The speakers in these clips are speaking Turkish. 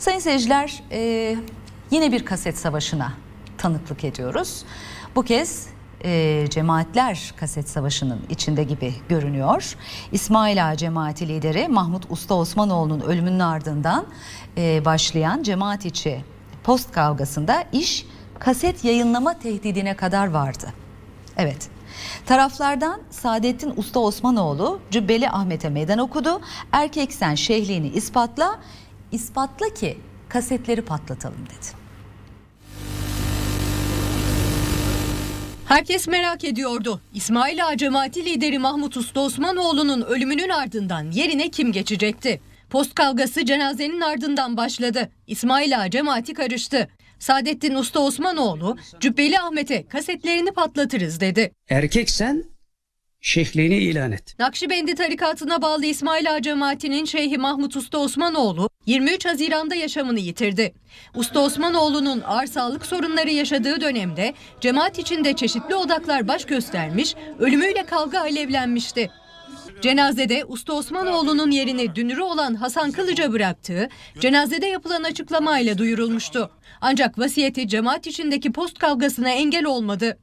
Sayın seyirciler e, yine bir kaset savaşına tanıklık ediyoruz. Bu kez e, cemaatler kaset savaşının içinde gibi görünüyor. İsmail Ağa cemaati lideri Mahmut Usta Osmanoğlu'nun ölümünün ardından e, başlayan cemaat içi post kavgasında iş kaset yayınlama tehdidine kadar vardı. Evet. Taraflardan Saadettin Usta Osmanoğlu Cübbeli Ahmet'e meydan okudu. Erkeksen şehliğini ispatla ispatla ki kasetleri patlatalım dedi. Herkes merak ediyordu. İsmail Ağa cemaati lideri Mahmut Usta Osmanoğlu'nun ölümünün ardından yerine kim geçecekti? Post kavgası cenazenin ardından başladı. İsmail Ağa cemaati karıştı. Saadettin Usta Osmanoğlu, Cübbeli Ahmet'e kasetlerini patlatırız dedi. Erkeksen şeyhliğini ilan et. Nakşibendi tarikatına bağlı İsmail Ağa cemaatinin şeyhi Mahmut Usta Osmanoğlu 23 Haziran'da yaşamını yitirdi. Usta Osmanoğlu'nun ağır sağlık sorunları yaşadığı dönemde cemaat içinde çeşitli odaklar baş göstermiş, ölümüyle kavga alevlenmişti. Cenazede Usta Osmanoğlu'nun yerini dünürü olan Hasan Kılıca bıraktığı cenazede yapılan açıklamayla duyurulmuştu. Ancak vasiyeti cemaat içindeki post kavgasına engel olmadı.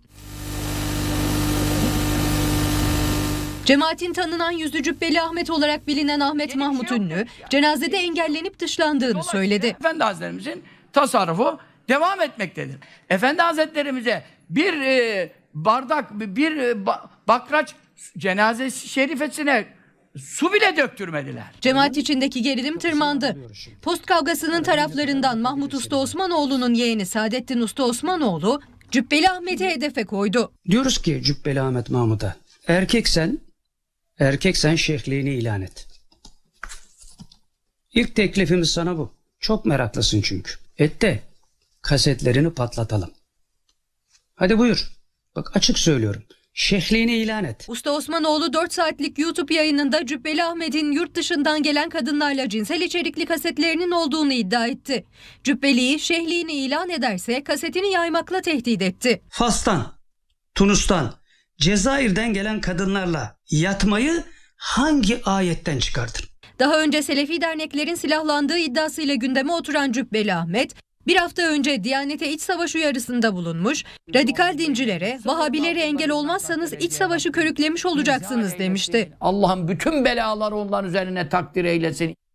Cemaatin tanınan yüzü cübbeli Ahmet olarak bilinen Ahmet Yeni şey Mahmut şey Ünlü cenazede engellenip dışlandığını söyledi. Efendi Hazretlerimizin tasarrufu devam etmektedir. Efendi Hazretlerimize bir e, bardak, bir e, bakraç cenaze şerifesine su bile döktürmediler. Cemaat içindeki gerilim tırmandı. Post kavgasının taraflarından Mahmut şey. Usta Osmanoğlu'nun yeğeni Saadettin Usta Osmanoğlu Cübbeli Ahmet'i hedefe koydu. Diyoruz ki Cübbeli Ahmet Mahmut'a erkeksen Erkeksen şeyhliğini ilan et. İlk teklifimiz sana bu. Çok meraklısın çünkü. Et de kasetlerini patlatalım. Hadi buyur. Bak açık söylüyorum. Şehliğini ilan et. Usta Osmanoğlu 4 saatlik YouTube yayınında Cübbeli Ahmet'in yurt dışından gelen kadınlarla cinsel içerikli kasetlerinin olduğunu iddia etti. Cübbeli'yi şehliğini ilan ederse kasetini yaymakla tehdit etti. Fas'tan, Tunus'tan, Cezayir'den gelen kadınlarla yatmayı hangi ayetten çıkardın? Daha önce Selefi derneklerin silahlandığı iddiasıyla gündeme oturan Cübbeli Ahmet, bir hafta önce Diyanet'e iç savaş uyarısında bulunmuş, radikal dincilere, Vahabilere engel olmazsanız iç savaşı körüklemiş olacaksınız demişti. Allah'ın bütün belaları onların üzerine takdir eylesin.